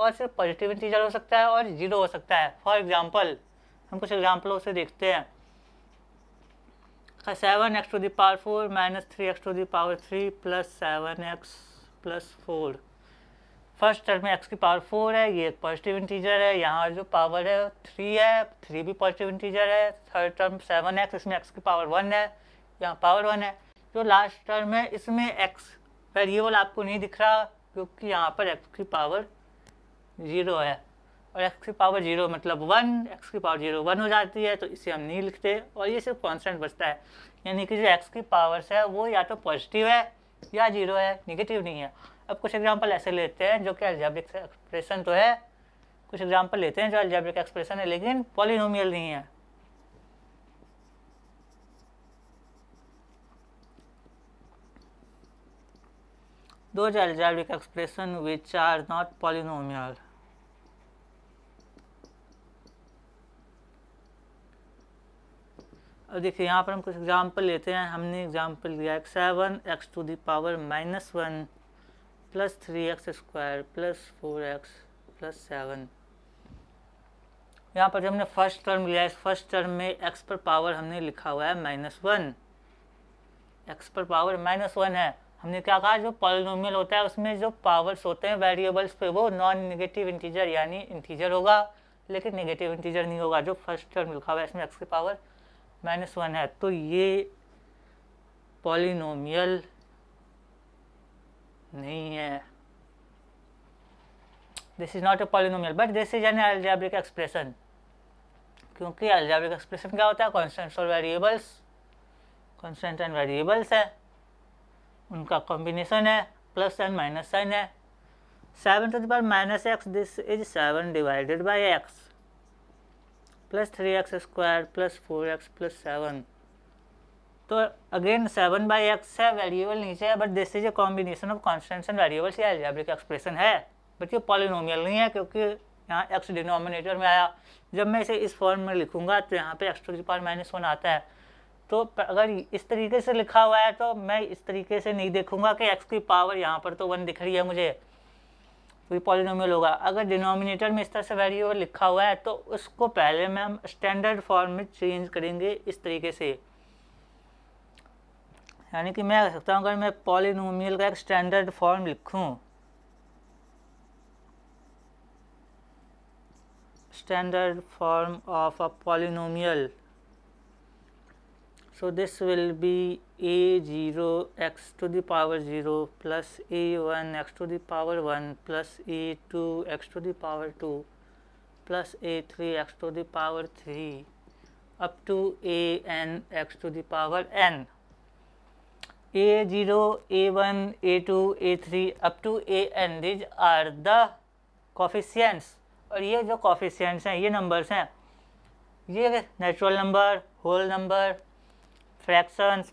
Speaker 1: और सिर्फ पॉजिटिव इंटीजर हो सकता है और जीरो हो सकता है फॉर एग्जाम्पल हम कुछ एग्जाम्पलों से देखते हैं seven x to the power four minus three x to the power three plus seven x plus four first term में एक्स की पावर फोर है ये एक पॉजिटिव इंटीजर है यहाँ जो पावर है थ्री है थ्री भी पॉजिटिव इंटीजर है थर्ड टर्म सेवन एक्स इसमें एक्स की पावर वन है यहाँ पावर वन है जो लास्ट टर्म है इसमें एक्स वेरिएबल आपको नहीं दिख रहा क्योंकि यहाँ पर एक्स की पावर ज़ीरो है और एक्स की पावर जीरो मतलब वन एक्स की पावर जीरो वन हो जाती है तो इसे हम नहीं लिखते और ये सिर्फ कांस्टेंट बचता है यानी कि जो एक्स की पावर्स है वो या तो पॉजिटिव है या जीरो है निगेटिव नहीं है अब कुछ एग्जाम्पल ऐसे लेते हैं जो कि एल्जेब्रिक एक्सप्रेशन तो है कुछ एग्ज़ाम्पल लेते हैं जो एल्जेब्रिक एक्सप्रेशन है लेकिन पॉलिनोमियल नहीं है दो जो algebraic expression which are not polynomial अब देखिए यहाँ पर हम कुछ एग्जाम्पल लेते हैं हमने एग्जाम्पल लिया x seven x to the power minus one plus three x square plus four x plus seven यहाँ पर जो हमने फर्स्ट टर्म लिया इस फर्स्ट टर्म में एक्स पर पावर हमने लिखा हुआ है माइनस वन एक्स पर पावर माइनस वन है हमने क्या कहा जो पॉलिनोमियल होता है उसमें जो पावर्स होते हैं वेरिएबल्स पे वो नॉन नेगेटिव इंटीजर यानी इंटीजर होगा लेकिन नेगेटिव इंटीजर नहीं होगा जो फर्स्ट टर्म लिखा हुआ है इसमें एक्स की पावर माइनस वन है तो ये पॉलिनोमियल नहीं है this is not a polynomial but this is an algebraic expression क्योंकि एल्जेब्रिक एक्सप्रेशन क्या होता है कॉन्स्टेंट्स और वेरिएबल्स कॉन्स्टेंट एंड वेरिएबल्स है उनका कॉम्बिनेशन है प्लस एंड माइनस साइन है seven to the power minus x this is seven divided by x plus three x square plus four x plus seven तो अगेन सेवन बाई एक्स है वेरिएबल नीचे है but this is a combination of constants and variables ये एल्जेब्रिक एक्सप्रेशन है बट ये पॉलिनोमियल नहीं है क्योंकि यहाँ एक्स डिनोमिनेटर में आया जब मैं इसे इस फॉर्म में लिखूंगा तो यहाँ पे एक्स टू की पावर माइनस वन आता है तो अगर इस तरीके से लिखा हुआ है तो मैं इस तरीके से नहीं देखूंगा कि एक्स की पावर यहाँ पर तो वन दिख रही है मुझे ये पॉलिनोमियल होगा अगर डिनोमिनेटर में इस तरह से वेरिएबल लिखा हुआ है तो उसको पहले में हम स्टैंडर्ड फॉर्म में चेंज करेंगे इस तरीके से यानी कि मैं कह सकता हूँ अगर मैं पॉलिनोमियल का एक स्टैंडर्ड फॉर्म लिखूँ standard form of a polynomial so this will be a zero x to the power zero plus a one x to the power one plus a two x to the power two plus a three x to the power three up to a n x to the power n a zero a one a two a three up to a n these are the coefficients और ये जो कॉफिशियंट्स हैं ये नंबर्स हैं ये natural number whole number fractions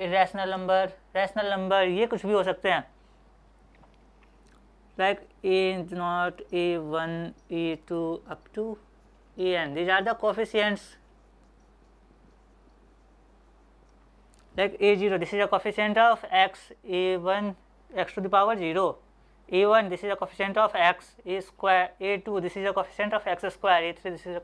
Speaker 1: irrational number rational number ये कुछ भी हो सकते हैं like a is not a one a two up to a n these are the like a zero this is a of x a one x to the power zero a one this is a coefficient of x a square a two this is a of x square a three this is a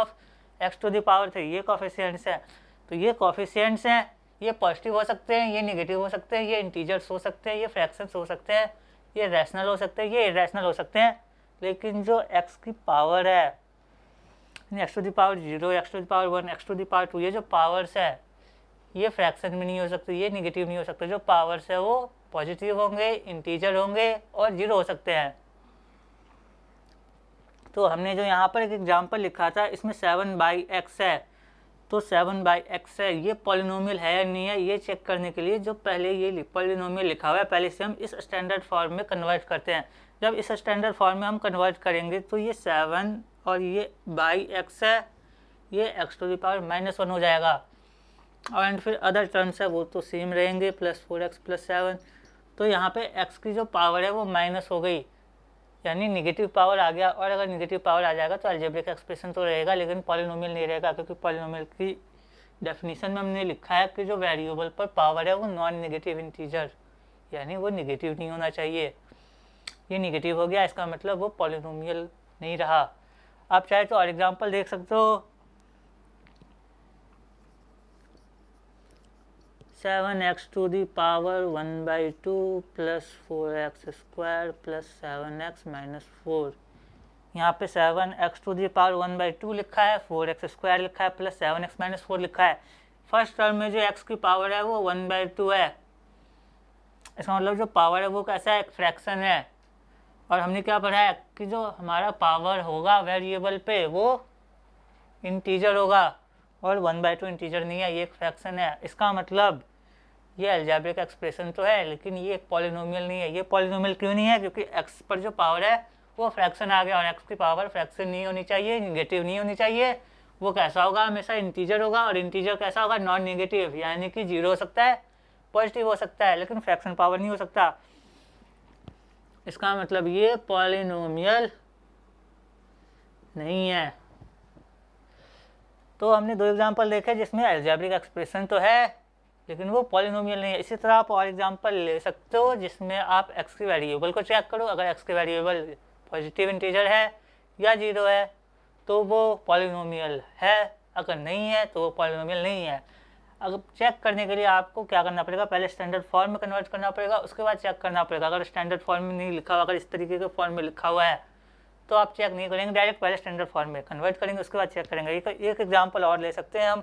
Speaker 1: of x to the power three ये कॉफिशियंट्स हैं तो ये कॉफिशियंट्स हैं ये पॉजिटिव हो सकते हैं ये निगेटिव हो सकते हैं ये इंटीजर्स हो सकते हैं ये फ्रैक्शन हो सकते हैं ये रैशनल हो सकते हैं ये इरेशनल हो सकते हैं लेकिन जो एक्स की पावर है x to the power zero x to the power one x to the power two ये जो पावर्स है ये फ्रैक्शन में नहीं हो सकते ये निगेटिव नहीं हो सकते जो पावर्स है वो पॉजिटिव होंगे इंटीजर होंगे और जीरो हो सकते हैं तो हमने जो यहाँ पर एक एग्जाम्पल लिखा था इसमें सेवन बाई एक्स है तो सेवन बाई एक्स है ये पॉलिनोमियल है या नहीं है ये चेक करने के लिए जो पहले ये पॉलिनोमियल लिखा हुआ है पहले से हम इस स्टैंडर्ड फॉर्म में कन्वर्ट करते हैं जब इस स्टैंडर्ड फॉर्म में हम कन्वर्ट करेंगे तो ये सेवन और ये बाई एक्स है ये x to the power minus one हो जाएगा और एंड फिर अदर टर्म्स है वो तो सेम रहेंगे plus four x plus seven तो यहाँ पे एक्स की जो पावर है वो माइनस हो गई यानी निगेटिव पावर आ गया और अगर निगेटिव पावर आ जाएगा तो अल्जेब्रिक एक्सप्रेशन तो रहेगा लेकिन पॉलिनोमियल नहीं रहेगा क्योंकि पॉलिनोमियल की डेफिनेशन में हमने लिखा है कि जो वेरिएबल पर पावर है वो नॉन निगेटिव इंटीजर यानी वो निगेटिव नहीं होना चाहिए ये निगेटिव हो गया इसका मतलब वो पॉलिनोमियल नहीं रहा आप चाहे तो और एग्जाम्पल देख सकते हो seven x to the power one by two plus four x square plus seven x minus four यहाँ पे seven x to the power one by two लिखा है फोर एक्स स्क्वायर लिखा है plus seven x minus four लिखा है फर्स्ट टर्म में जो एक्स की पावर है वो वन बाई टू है इसका मतलब जो पावर है वो कैसा है फ्रैक्शन है और हमने क्या पढ़ा है कि जो हमारा पावर होगा वेरिएबल पे वो इंटीजर होगा और वन बाई टू इंटीजर नहीं है ये एक फ्रैक्शन है इसका मतलब ये का एक्सप्रेशन तो है लेकिन ये एक पॉलिनोमियल नहीं है ये पॉलिनोमियल क्यों नहीं है क्योंकि एक्स पर जो पावर है वो फ्रैक्शन आ गया और एक्स की पावर फ्रैक्शन नहीं होनी चाहिए निगेटिव नहीं होनी चाहिए वो कैसा होगा हमेशा इंटीजर होगा और इंटीजर कैसा होगा नॉन निगेटिव यानी कि जीरो हो सकता है पॉजिटिव हो सकता है लेकिन फ्रैक्शन पावर नहीं हो सकता इसका मतलब ये पॉलिनोमियल नहीं है तो हमने दो एग्जाम्पल देखे जिसमें एल्जैब्रिक एक्सप्रेशन तो है लेकिन वो पॉलिनोमियल नहीं है इसी तरह आप और एग्जाम्पल ले सकते हो जिसमें आप एक्स के वेरिएबल को चेक करो अगर एक्स के वेरिएबल पॉजिटिव इंटीजर है या जीरो है तो वो पॉलिनोमियल है अगर नहीं है तो वो पॉलिनोमियल नहीं है अगर चेक करने के लिए आपको क्या करना पड़ेगा पहले स्टैंडर्ड फॉर्म में कन्वर्ट करना पड़ेगा उसके बाद चेक करना पड़ेगा अगर स्टैंडर्ड फॉर्म में नहीं लिखा हुआ अगर इस तरीके के फॉर्म में लिखा हुआ है तो आप चेक नहीं करेंगे डायरेक्ट पहले स्टैंडर्ड फॉर्म में कन्वर्ट करेंगे उसके बाद चेक करेंगे एक एक एग्जाम्पल और ले सकते हैं हम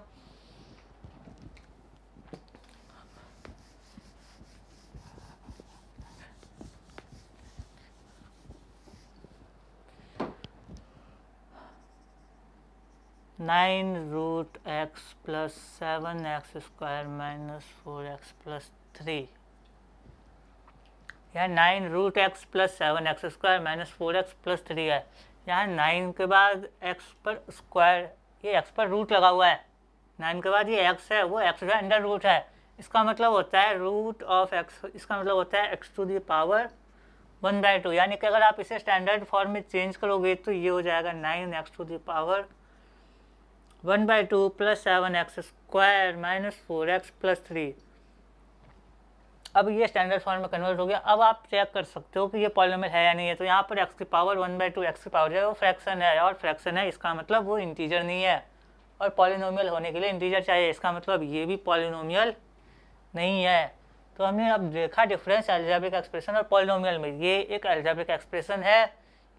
Speaker 1: nine root x plus seven x square minus four x plus three यहाँ nine root x plus seven x square minus four x plus three है यहाँ नाइन के बाद एक्स पर स्क्वायर ये एक्स पर रूट लगा हुआ है नाइन के बाद ये एक्स है वो एक्स का अंडर रूट है इसका मतलब होता है रूट ऑफ एक्स इसका मतलब होता है x to the power one by two यानी कि अगर आप इसे स्टैंडर्ड फॉर्म में चेंज करोगे तो ये हो जाएगा nine x to the power one by two plus seven x square minus four x plus three अब ये स्टैंडर्ड फॉर्म में कन्वर्ट हो गया अब आप चेक कर सकते हो कि ये पॉलिनोमियल है या नहीं है तो यहाँ पर एक्स की power one by two x की पावर है वो फ्रैक्शन है और फ्रैक्शन है इसका मतलब वो इंटीजर नहीं है और पॉलिनोमियल होने के लिए इंटीजर चाहिए इसका मतलब ये भी पॉलिनोमियल नहीं है तो हमने अब देखा डिफरेंस एल्जेब्रिक एक्सप्रेशन और पॉलिनोमियल में ये एक एल्जेब्रिक एक्सप्रेशन है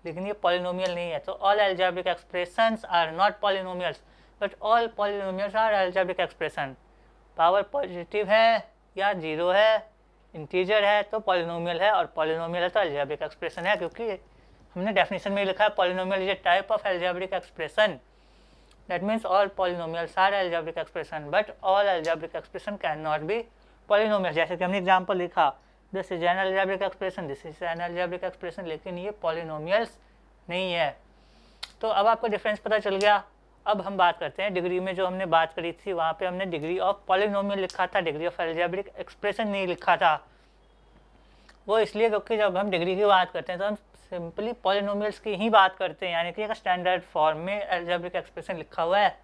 Speaker 1: लेकिन ये पॉलिनोमियल नहीं है तो all algebraic expression are not polynomials but all polynomials are algebraic expression power positive है या जीरो है इंटीजर है तो पॉलिनोमियल है और पॉलिनोमियल है तो एल्जेब्रिक एक्सप्रेशन है क्योंकि हमने डेफिनेशन में लिखा है polynomial is a type of algebraic expression that means all polynomial are algebraic expression but all algebraic expression can not be polynomial जैसे कि हमने एग्जाम्पल लिखा this is an algebraic expression this is an algebraic expression लेकिन ये पॉलिनोमियल्स नहीं है तो अब आपको डिफरेंस पता चल गया अब हम बात करते हैं डिग्री में जो हमने बात करी थी वहाँ पे हमने डिग्री ऑफ पॉलिनोमियल लिखा था डिग्री ऑफ एल्जेब्रिक एक्सप्रेशन नहीं लिखा था वो इसलिए क्योंकि जब हम डिग्री की बात करते हैं तो हम सिंपली पॉलिनोमियल्स की ही बात करते हैं यानी कि एक स्टैंडर्ड फॉर्म में एल्जेब्रिक एक्सप्रेशन लिखा हुआ है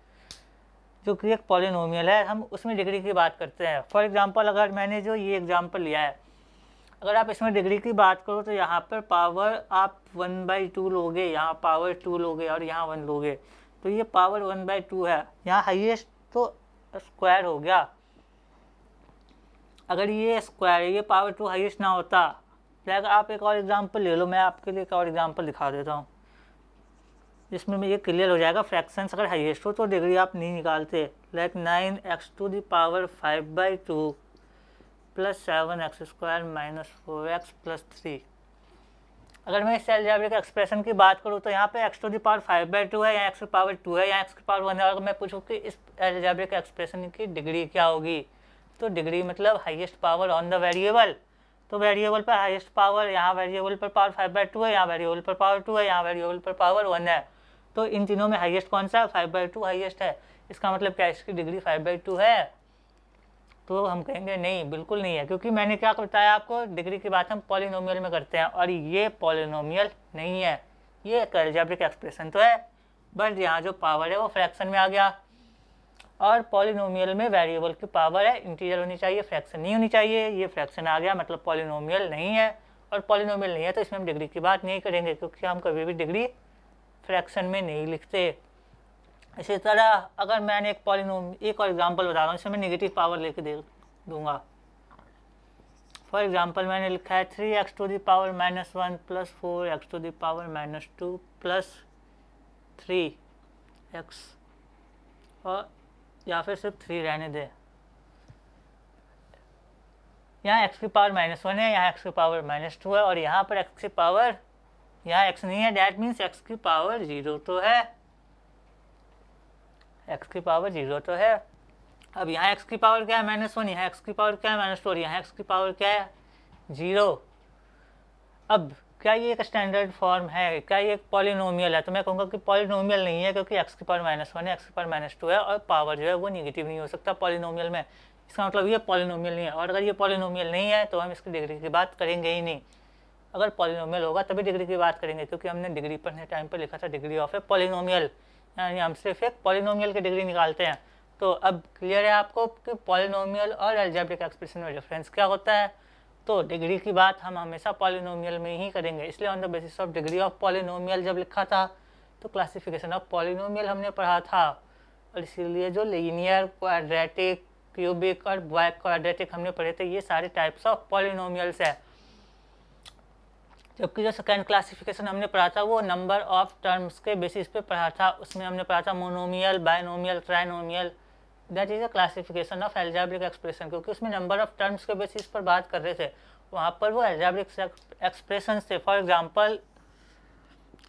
Speaker 1: जो कि एक पॉलिनोमियल है हम उसमें डिग्री की बात करते हैं फॉर एग्ज़ाम्पल अगर मैंने जो ये एग्ज़ाम्पल लिया है अगर आप इसमें डिग्री की बात करो तो यहाँ पर पावर आप वन बाई टू लोगे यहाँ पावर टू लोगे और यहाँ वन लोगे तो ये पावर वन बाई टू है यहाँ हाइएस्ट तो स्क्वायर हो गया अगर ये स्क्वायर ये पावर टू हाईएस्ट ना होता लाइक आप एक और एग्जांपल ले लो मैं आपके लिए एक और एग्जांपल दिखा देता हूँ जिसमें ये क्लियर हो जाएगा फ्रैक्शन अगर हाइएस्ट हो तो डिग्री आप नहीं निकालते like nine x to the power five by two plus seven x square minus four x plus three अगर मैं इस एलजेब्रिक एक्सप्रेशन की बात करूँ तो यहाँ पे x to the power five by two है या एक्स की पावर टू है या एक्स की पावर वन है अगर मैं पूछूँ कि इस एलजेब्रिक एक्सप्रेशन की डिग्री क्या होगी तो डिग्री मतलब highest power on the variable तो वेरिएबल पर हाइस्ट पावर यहाँ वेरिएबल पर पावर फाइव बाई टू है यहाँ वेरिएबल पर पावर टू है यहाँ वेरिएबल पर पावर वन है तो इन तीनों में हाइएस्ट कौन सा है फाइव बाई टू हाइएस्ट है इसका मतलब क्या इसकी डिग्री फाइव बाई टू है तो हम कहेंगे नहीं बिल्कुल नहीं है क्योंकि मैंने क्या बताया आपको डिग्री की बात हम पॉलिनोमियल में करते हैं और ये पॉलिनोमियल नहीं है ये एक एल्जेब्रिक एक्सप्रेशन तो है बट यहाँ जो पावर है वो फ्रैक्शन में आ गया और पॉलिनोमियल में वेरिएबल की पावर है इंटीजर होनी चाहिए फ्रैक्शन नहीं होनी चाहिए ये फ्रैक्शन आ गया मतलब पॉलिनोमियल नहीं है और पॉलिनोमियल नहीं है तो इसमें हम डिग्री की बात नहीं करेंगे क्योंकि हम कभी भी डिग्री फ्रैक्शन में नहीं लिखते इसी तरह अगर मैंने एक पॉलिनोम एक और एग्जांपल बता रहा हूँ इसमें मैं निगेटिव पावर लेके दे दूंगा फॉर एग्जांपल मैंने लिखा है three x to the power minus one plus four x to the power minus two plus three x और या फिर सिर्फ थ्री रहने दें यहाँ एक्स की पावर माइनस वन है यहाँ एक्स की पावर माइनस टू है और यहाँ पर एक्स की पावर यहाँ एक्स नहीं है डैट मीन्स एक्स की पावर जीरो तो है एक्स की पावर जीरो तो है अब यहाँ एक्स की पावर क्या है माइनस वन यहाँ एक्स की पावर क्या है माइनस फोर यहाँ एक्स की पावर क्या है जीरो अब क्या ये एक स्टैंडर्ड फॉर्म है क्या ये एक पॉलिनोमियल है तो मैं कहूँगा कि पॉलिनोमियल नहीं है क्योंकि एक्स की पावर माइनस वन है एक्स की पावर माइनस टू है और पावर जो है वो निगेटिव नहीं हो सकता पॉलिनोमियल में इसका मतलब ये पॉलिनोमियल नहीं है और अगर ये पॉलिनोमियल नहीं है तो हम इसकी डिग्री की बात करेंगे ही नहीं अगर पॉलिनोमियल होगा तभी डिग्री की बात करेंगे क्योंकि हमने डिग्री पढ़ने टाइम पर लिखा था डिग्री ऑफ ए पॉलिनोमियल यानी हाँ हम सिर्फ एक पॉलिनोमियल की डिग्री निकालते हैं तो अब क्लियर है आपको कि पॉलिनोमियल और एल्जेब्रिक एक्सप्रेशन में डिफरेंस क्या होता है तो डिग्री की बात हम हमेशा पॉलिनोमियल में ही करेंगे इसलिए on the basis of degree of polynomial जब लिखा था तो क्लासिफिकेशन ऑफ पॉलिनोमियल हमने पढ़ा था और इसीलिए जो लीनियर क्वाड्रेटिक क्यूबिक और बाय क्वाड्रेटिक हमने पढ़े थे ये सारे टाइप्स ऑफ पॉलिनोमियल्स है जबकि जो सेकेंड क्लासिफिकेशन हमने पढ़ा था वो नंबर ऑफ टर्म्स के बेसिस पे पढ़ा था उसमें हमने पढ़ा था monomial binomial trinomial that is a classification of एल्जाब्रिक expression क्योंकि उसमें नंबर ऑफ टर्म्स के बेसिस पर बात कर रहे थे वहाँ पर वो एल्जाब्रिक एक्सप्रेशन थे फॉर एग्जाम्पल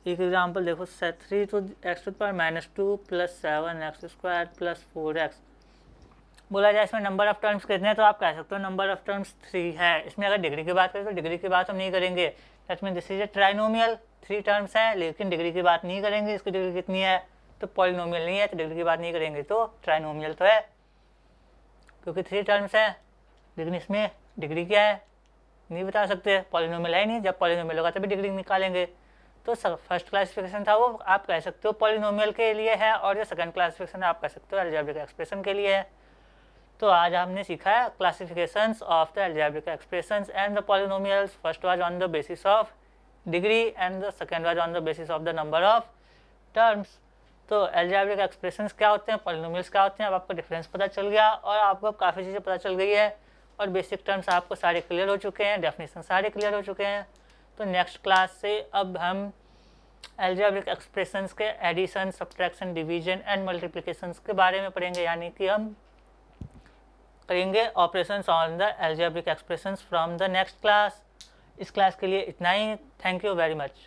Speaker 1: एक एग्जाम्पल देखो three to x to power minus two plus seven x square plus four x बोला जाए इसमें नंबर ऑफ टर्म्स कितने हैं तो आप कह सकते हो नंबर ऑफ टर्म्स थ्री है इसमें अगर डिग्री की बात करें तो डिग्री की बात हम नहीं करेंगे that mean this is A trinomial three terms हैं लेकिन डिग्री की बात नहीं करेंगे इसकी डिग्री कितनी है तो पॉलिनोमियल नहीं है तो डिग्री की बात नहीं करेंगे तो ट्राइनोमियल तो है क्योंकि थ्री टर्म्स हैं लेकिन इसमें डिग्री क्या है नहीं बता सकते पॉलिनोमियल है नहीं जब पॉलिनोमियल होगा तभी डिग्री निकालेंगे तो फर्स्ट क्लासिफिकेशन था वो आप कह सकते हो पॉलिनोमियल के लिए है और जो सेकंड क्लासिफिकेशन आप कह सकते हो अलजेब्रिक एक्सप्रेशन के लिए है तो आज हमने सीखा है classification of the algebraic expressions and the polynomials first was on the basis of degree and the second was on the basis of the number of terms तो एल्जेब्रिक एक्सप्रेशंस क्या होते हैं पॉलिनोमियल्स क्या होते हैं अब आपको डिफरेंस पता चल गया और आपको काफ़ी चीज़ें पता चल गई है और बेसिक टर्म्स आपको सारे क्लियर हो चुके हैं डेफिनेशन सारे क्लियर हो चुके हैं तो नेक्स्ट क्लास से अब हम एल्जेब्रिक एक्सप्रेशंस के addition subtraction division and multiplications के बारे में पढ़ेंगे यानी कि हम करेंगे operation on the algebraic expression from the next class इस क्लास के लिए इतना ही थैंक यू वेरी मच